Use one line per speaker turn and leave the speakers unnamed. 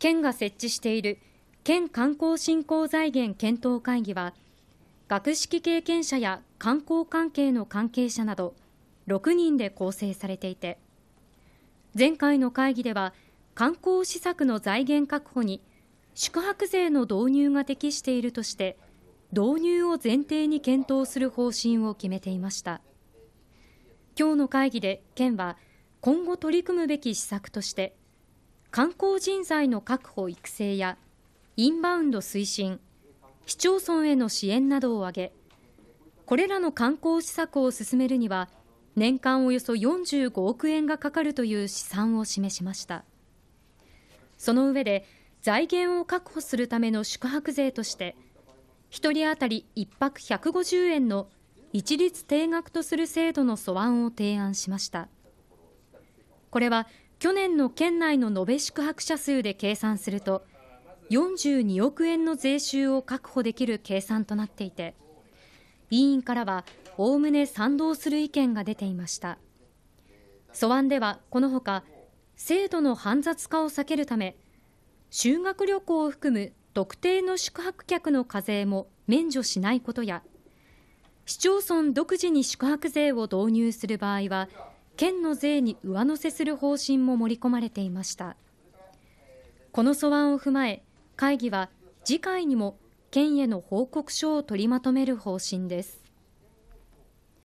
県が設置している県観光振興財源検討会議は学識経験者や観光関係の関係者など6人で構成されていて前回の会議では観光施策の財源確保に宿泊税の導入が適しているとして導入を前提に検討する方針を決めていました今日の会議で県は今後取り組むべき施策として観光人材の確保・育成やインバウンド推進市町村への支援などを挙げこれらの観光施策を進めるには年間およそ45億円がかかるという試算を示しましたその上で財源を確保するための宿泊税として1人当たり1泊150円の一律定額とする制度の素案を提案しましたこれは去年の県内の延べ宿泊者数で計算すると42億円の税収を確保できる計算となっていて委員からはおおむね賛同する意見が出ていました素案ではこのほか制度の煩雑化を避けるため修学旅行を含む特定の宿泊客の課税も免除しないことや市町村独自に宿泊税を導入する場合は県の税に上乗せする方針も盛り込まれていましたこの素案を踏まえ会議は次回にも県への報告書を取りまとめる方針です